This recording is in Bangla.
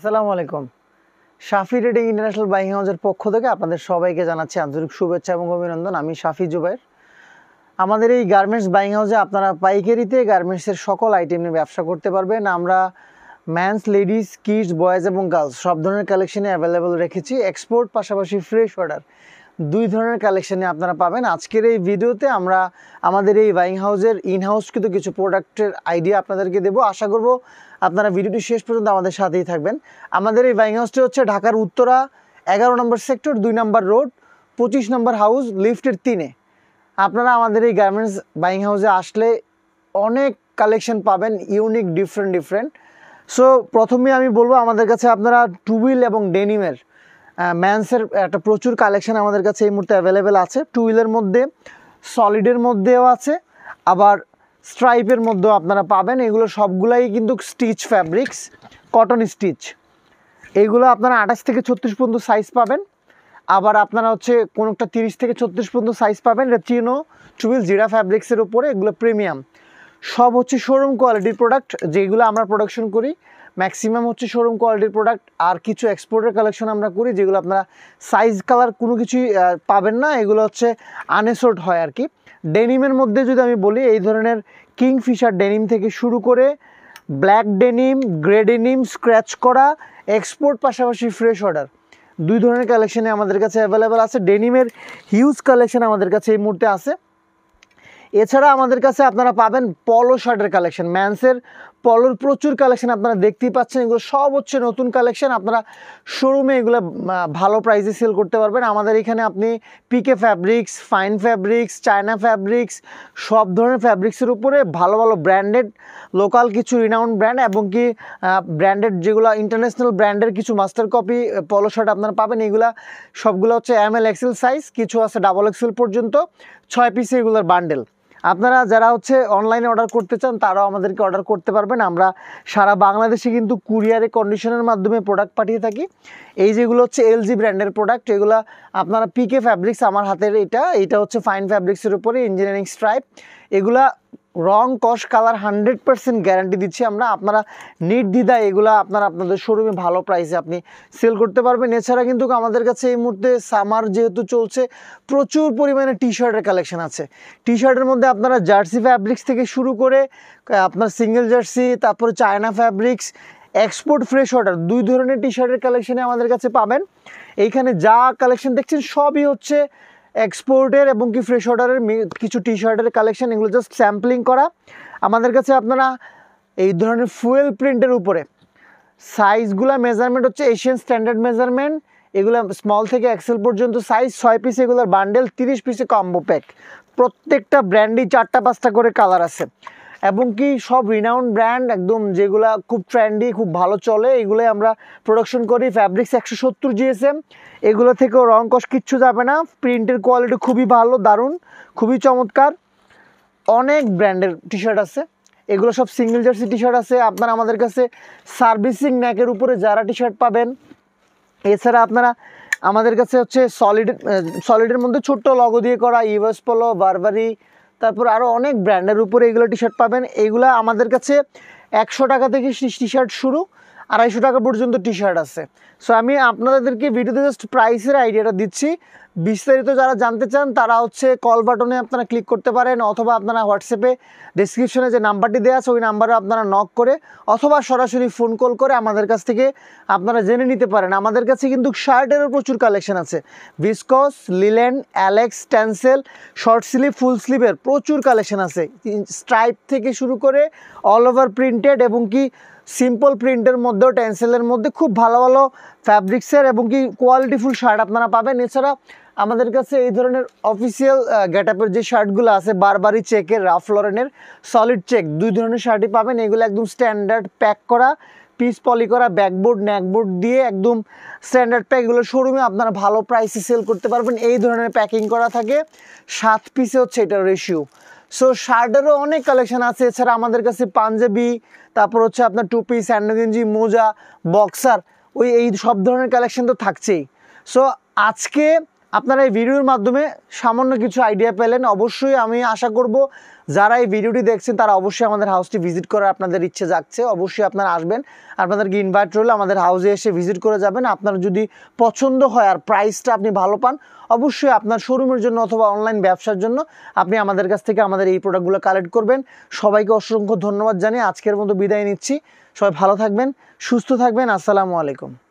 আসসালামু আলাইকুম শাফি রেডিং ইন্টারন্যাশনাল বাইং হাউসের পক্ষ থেকে আপনাদের সবাইকে জানাচ্ছি আন্তরিক শুভেচ্ছা এবং অভিনন্দন আমি শাফি জুবাইর আমাদের এই গার্মেন্টস বাইং হাউসে আপনারা পাইকারিতে গার্মেন্টসের সকল আইটেম নিয়ে ব্যবসা করতে পারবেন আমরা ম্যানস লেডিস কিডস বয়েজ এবং গার্লস সব ধরনের কালেকশনে অ্যাভেলেবল রেখেছি এক্সপোর্ট পাশাপাশি ফ্রেশ অর্ডার দুই ধরনের কালেকশানে আপনারা পাবেন আজকের এই ভিডিওতে আমরা আমাদের এই বাইং হাউসের ইনহাউস কিন্তু কিছু প্রোডাক্টের আইডিয়া আপনাদেরকে দেবো আশা করব আপনারা ভিডিওটি শেষ পর্যন্ত আমাদের সাথেই থাকবেন আমাদের এই বাইং হাউসটি হচ্ছে ঢাকার উত্তরা এগারো নম্বর সেক্টর দুই নম্বর রোড পঁচিশ নম্বর হাউস লিফটের তিনে আপনারা আমাদের এই গার্মেন্টস বাইং হাউসে আসলে অনেক কালেকশন পাবেন ইউনিক ডিফারেন্ট ডিফারেন্ট সো প্রথমে আমি বলবো আমাদের কাছে আপনারা টু হুইল এবং ডেনিমের ম্যান্সের একটা প্রচুর কালেকশান আমাদের কাছে এই মুহূর্তে অ্যাভেলেবেল আছে টু হুইলের মধ্যে সলিডের মধ্যেও আছে আবার স্ট্রাইপের মধ্যেও আপনারা পাবেন এগুলো সবগুলাই কিন্তু স্টিচ ফ্যাব্রিক্স কটন স্টিচ এইগুলো আপনারা আঠাশ থেকে ছত্রিশ পর্যন্ত সাইজ পাবেন আবার আপনারা হচ্ছে কোনো একটা তিরিশ থেকে ছত্রিশ পর্যন্ত সাইজ পাবেন এটা চিনো চুইল জিরা ফ্যাব্রিক্সের উপরে এগুলো প্রিমিয়াম সব হচ্ছে শোরুম কোয়ালিটির প্রোডাক্ট যেগুলো আমরা প্রোডাকশন করি ম্যাক্সিমাম হচ্ছে শোরুম কোয়ালিটির প্রোডাক্ট আর কিছু এক্সপোর্টের কালেকশন আমরা করি যেগুলো আপনারা সাইজ কালার কোনো কিছুই পাবেন না এগুলো হচ্ছে আনএসোর্ড হয় আর কি ডেনিমের মধ্যে যদি আমি বলি এই ধরনের কিং ফিশার ডেনিম থেকে শুরু করে black denim grey denim scratch করা এক্সপোর্ট পাশাপাশি ফ্রেশ অর্ডার দুই ধরনের কালেকশানে আমাদের কাছে অ্যাভেলেবেল আছে ডেনিমের হিউজ কালেকশন আমাদের কাছে এই মুহূর্তে আছে এছাড়া আমাদের কাছে আপনারা পাবেন পলো শার্টের কালেকশন ম্যান্সের পলোর প্রচুর কালেকশন আপনারা দেখতেই পাচ্ছেন এগুলো সব হচ্ছে নতুন কালেকশন আপনারা শোরুমে এগুলো ভালো প্রাইসে সেল করতে পারবেন আমাদের এখানে আপনি PK fabrics fine fabrics China fabrics সব ধরনের ফ্যাব্রিক্সের উপরে ভালো ভালো ব্র্যান্ডেড লোকাল কিছু রিনাউন্ড ব্র্যান্ড এবং কি ব্র্যান্ডেড যেগুলো ইন্টারন্যাশনাল ব্র্যান্ডের কিছু মাস্টার কপি পলো শার্ট আপনারা পাবেন এগুলা সবগুলো হচ্ছে এম এল এক্সেল সাইজ কিছু আছে ডাবল এক্সেল পর্যন্ত ছয় পিসে এগুলোর বান্ডেল আপনারা যারা হচ্ছে অনলাইনে অর্ডার করতে চান তারাও আমাদেরকে অর্ডার করতে পারবেন আমরা সারা বাংলাদেশে কিন্তু কুরিয়ারে কন্ডিশনের মাধ্যমে প্রোডাক্ট পাঠিয়ে থাকি এই যেগুলো হচ্ছে এলজি ব্র্যান্ডের প্রোডাক্ট এগুলো আপনারা পিকে ফ্যাব্রিক্স আমার হাতের এটা এটা হচ্ছে ফাইন ফ্যাব্রিক্সের উপরে ইঞ্জিনিয়ারিং স্ট্রাইপ এগুলা রং কস কালার হান্ড্রেড পার্সেন্ট গ্যারান্টি দিচ্ছি আমরা আপনারা নির্দ্বিধায় এগুলো আপনারা আপনাদের শোরুমে ভালো প্রাইসে আপনি সেল করতে পারবেন এছাড়া কিন্তু আমাদের কাছে এই মুহূর্তে সামার যেহেতু চলছে প্রচুর পরিমাণে টি শার্টের কালেকশন আছে টি শার্টের মধ্যে আপনারা জার্সি ফ্যাব্রিক্স থেকে শুরু করে আপনার সিঙ্গেল জার্সি তারপরে China fabrics export fresh order দুই ধরনের টি শার্টের কালেকশনে আমাদের কাছে পাবেন এইখানে যা কালেকশন দেখছেন সবই হচ্ছে এক্সপোর্টের এবং কি ফ্রেশ অর্ডারের কিছু টি শার্টের কালেকশান এগুলো জাস্ট স্যাম্পলিং করা আমাদের কাছে আপনারা এই ধরনের ফুয়েল প্রিন্টের উপরে সাইজগুলো মেজারমেন্ট হচ্ছে এশিয়ান স্ট্যান্ডার্ড মেজারমেন্ট এগুলো স্মল থেকে এক্সেল পর্যন্ত সাইজ ছয় পিস এগুলোর বান্ডেল তিরিশ পিসে কম্বো প্যাক প্রত্যেকটা ব্র্যান্ডই চারটা পাঁচটা করে কালার আছে এবং কি সব রিনাউন্ড ব্র্যান্ড একদম যেগুলো খুব ট্রেন্ডি খুব ভালো চলে এগুলো আমরা প্রোডাকশন করি ফ্যাব্রিক্স একশো সত্তর জিএসএম এগুলো থেকেও রং কষ কিচ্ছু যাবে না প্রিন্টের কোয়ালিটি খুবই ভালো দারুণ খুবই চমৎকার অনেক ব্র্যান্ডের টি শার্ট আছে এগুলো সব সিঙ্গেল জার্সি টি শার্ট আছে আপনারা আমাদের কাছে সার্ভিসিং ন্যাকের উপরে যারা টি শার্ট পাবেন এছাড়া আপনারা আমাদের কাছে হচ্ছে সলিড সলিডের মধ্যে ছোট্ট লগো দিয়ে করা ইউএস পোলো বারবারি তারপর আরও অনেক ব্র্যান্ডের উপরে এগুলো টি শার্ট পাবেন এইগুলো আমাদের কাছে একশো টাকা থেকে টি শার্ট শুরু আড়াইশো টাকা পর্যন্ত টি শার্ট আছে সো আমি আপনাদেরকে ভিডিওতে জাস্ট প্রাইসের আইডিয়াটা দিচ্ছি বিস্তারিত যারা জানতে চান তারা হচ্ছে কল বাটনে আপনারা ক্লিক করতে পারেন অথবা আপনারা হোয়াটসঅ্যাপে ডিসক্রিপশনে যে নাম্বারটি দেওয়া আছে ওই নাম্বারে আপনারা নক করে অথবা সরাসরি ফোন কল করে আমাদের কাছ থেকে আপনারা জেনে নিতে পারেন আমাদের কাছে কিন্তু শার্টেরও প্রচুর কালেকশন আছে ভিসকস লিলেন অ্যালেক্স ট্যান্সেল শর্ট স্লিপ ফুল স্লিভের প্রচুর কালেকশন আছে স্ট্রাইপ থেকে শুরু করে অল ওভার প্রিন্টেড এবং কি সিম্পল প্রিন্টের মধ্যেও টেন্সেলের মধ্যে খুব ভালো ভালো ফ্যাব্রিক্সের এবং কি কোয়ালিটিফুল শার্ট আপনারা পাবেন এছাড়া আমাদের কাছে এই ধরনের অফিসিয়াল গেট আপের যে শার্টগুলো আছে বারবারই চেকের রাফলরেনের সলিড চেক দুই ধরনের শার্টই পাবেন এগুলো একদম স্ট্যান্ডার্ড প্যাক করা পিস পলি করা ব্যাকবোর্ড ন্যাকবোর্ড দিয়ে একদম স্ট্যান্ডার্ড প্যাক এগুলো শোরুমে আপনারা ভালো প্রাইসে সেল করতে পারবেন এই ধরনের প্যাকিং করা থাকে সাত পিসে হচ্ছে এটার রেশিও সো শার্টেরও অনেক কালেকশন আছে এছাড়া আমাদের কাছে পাঞ্জাবি তারপর হচ্ছে আপনার টুপি স্যান্ডোগেঞ্জি মোজা বক্সার ওই এই সব ধরনের কালেকশান তো থাকছেই সো আজকে আপনারা এই ভিডিওর মাধ্যমে সামান্য কিছু আইডিয়া পেলেন অবশ্যই আমি আশা করব যারা এই ভিডিওটি দেখছেন তারা অবশ্যই আমাদের হাউসটি ভিজিট করার আপনাদের ইচ্ছে যাচ্ছে অবশ্যই আপনারা আসবেন আপনাদেরকে ইনভাইট রইল আমাদের হাউসে এসে ভিজিট করে যাবেন আপনার যদি পছন্দ হয় আর প্রাইসটা আপনি ভালো পান অবশ্যই আপনার শোরুমের জন্য অথবা অনলাইন ব্যবসার জন্য আপনি আমাদের কাছ থেকে আমাদের এই প্রোডাক্টগুলো কালেক্ট করবেন সবাইকে অসংখ্য ধন্যবাদ জানিয়ে আজকের মতো বিদায় নিচ্ছি সবাই ভালো থাকবেন সুস্থ থাকবেন আসসালামু আলাইকুম